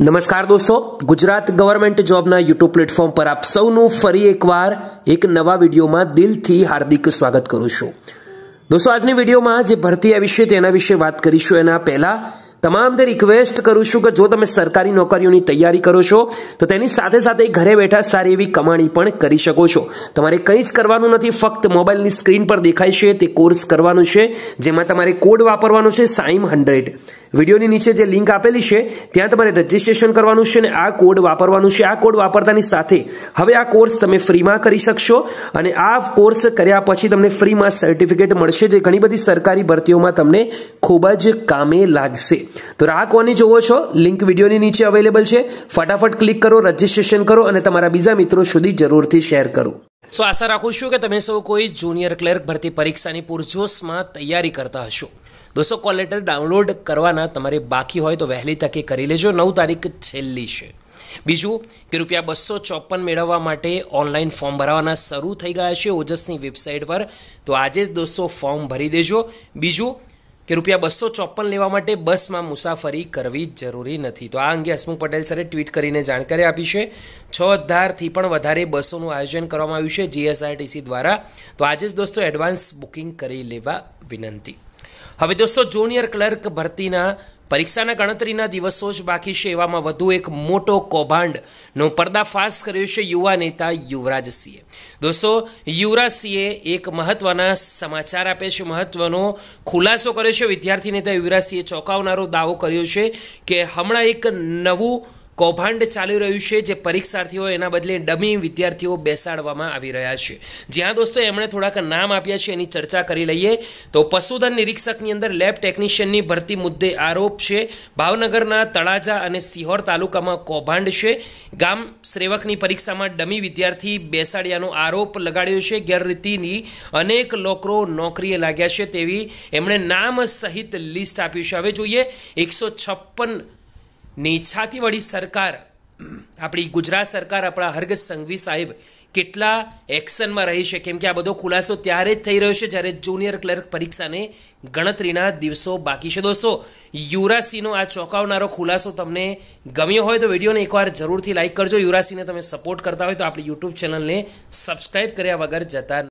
નમસ્કાર દોસ્તો ગુજરાત ગવર્મેન્ટ જોબના યુટ્યુબ પ્લેટફોર્મ પર આપ સૌનું ફરી એકવાર એક નવા વિડીયોમાં દિલથી હાર્દિક સ્વાગત કરું છું દોસ્તો આજની વિડીયોમાં જે ભરતી આવી છે તેના વિશે વાત કરીશું એના પહેલાં તમામને રિક્વેસ્ટ કરું છું કે જો તમે સરકારી નોકરીઓની તૈયારી કરો છો તો તેની સાથે સાથે ઘરે બેઠા સારી એવી કમાણી પણ કરી શકો છો તમારે કંઈ જ કરવાનું નથી ફક્ત મોબાઈલની સ્ક્રીન પર દેખાય છે તે કોર્સ કરવાનો છે જેમાં તમારે કોડ વાપરવાનો છે સાઈમ હંડ્રેડ વિડીયોની નીચે જે લિંક આપેલી છે ત્યાં તમારે રજીસ્ટ્રેશન કરવાનું છે અને આ કોડ વાપરવાનું છે આ કોડ વાપરતાની સાથે હવે આ કોર્સ તમે ફ્રીમાં કરી શકશો અને આ કોર્સ કર્યા પછી તમને ફ્રીમાં સર્ટિફિકેટ મળશે જે ઘણી બધી સરકારી ભરતીઓમાં તમને ખૂબ જ કામે લાગશે તો રાહ કોની જોવો છો લિંક વિડીયોની નીચે અવેલેબલ છે ફટાફટ ક્લિક કરો રજિસ્ટ્રેશન કરો અને તમારા બીજા મિત્રો સુધી જરૂરથી શેર કરો સો આશા રાખું છું કે તમે સૌ કોઈ જુનિયર ક્લર્ક ભરતી પરીક્ષાની પૂરજોશમાં તૈયારી કરતા હશો દોસ્તો કોલ લેટર ડાઉનલોડ કરવાના તમારે બાકી હોય તો વહેલી તકે કરી લેજો નવ તારીખ છેલ્લી છે બીજું કે રૂપિયા બસો ચોપન મેળવવા માટે ઓનલાઈન ફોર્મ ભરાવાના શરૂ થઈ ગયા છે ઓજસની વેબસાઇટ પર તો આજે જ દોસ્તો ફોર્મ ભરી દેજો બીજું કે રૂપિયા બસો ચોપન લેવા માટે બસમાં મુસાફરી કરવી જરૂરી નથી તો આ અંગે હસમુખ પટેલ સરે ટ્વીટ કરીને જાણકારી આપી છે છ હજારથી પણ વધારે બસોનું આયોજન કરવામાં આવ્યું છે જીએસઆરટીસી દ્વારા તો આજે જ દોસ્તો એડવાન્સ બુકિંગ કરી લેવા વિનંતી હવે દોસ્તો જુનિયર ક્લર્ક ભરતીના પરીક્ષાના ગણતરીના દિવસો જ બાકી છે એવામાં વધુ એક મોટો કૌભાંડનો પર્દાફાશ કર્યો છે યુવા નેતા યુવરાજ સિંહે દોસ્તો યુવરાજ સિંહે એક મહત્વના સમાચાર આપે છે મહત્વનો ખુલાસો કર્યો છે વિદ્યાર્થી નેતા યુવરાજ સિંહે ચોંકાવનારો દાવો કર્યો છે કે હમણાં એક નવું કૌભાંડ ચાલી રહ્યું છે જે પરીક્ષાર્થીઓ એના બદલે ડમી વિદ્યાર્થીઓ બેસાડવામાં આવી રહ્યા છે જ્યાં દોસ્તો એમણે થોડાક નામ આપ્યા છે એની ચર્ચા કરી લઈએ તો પશુધન નિરીક્ષકની અંદર લેબ ટેકનિશિયનની ભરતી મુદ્દે આરોપ છે ભાવનગરના તળાજા અને સિહોર તાલુકામાં કૌભાંડ છે ગામ સેવકની પરીક્ષામાં ડમી વિદ્યાર્થી બેસાડ્યાનો આરોપ લગાડ્યો છે ગેરરીતિની અનેક લોકરો નોકરીએ લાગ્યા છે તેવી એમણે નામ સહિત લિસ્ટ આપ્યું છે હવે જોઈએ એકસો છપ્પન ની વળી સરકાર આપણી ગુજરાત સરકાર આપણા હર્ગ સંઘવી સાહેબ કેટલા એક્શનમાં રહી છે કેમ કે આ બધો ખુલાસો ત્યારે જ થઈ રહ્યો છે જ્યારે જુનિયર ક્લર્ક પરીક્ષાને ગણતરીના દિવસો બાકી છે દોસ્તો યુવરાજસિંહનો આ ચોંકાવનારો ખુલાસો તમને ગમ્યો હોય તો વિડીયોને એકવાર જરૂરથી લાઇક કરજો યુરાસીને તમે સપોર્ટ કરતા હોય તો આપણી યુટ્યુબ ચેનલને સબસ્ક્રાઈબ કર્યા વગર જતા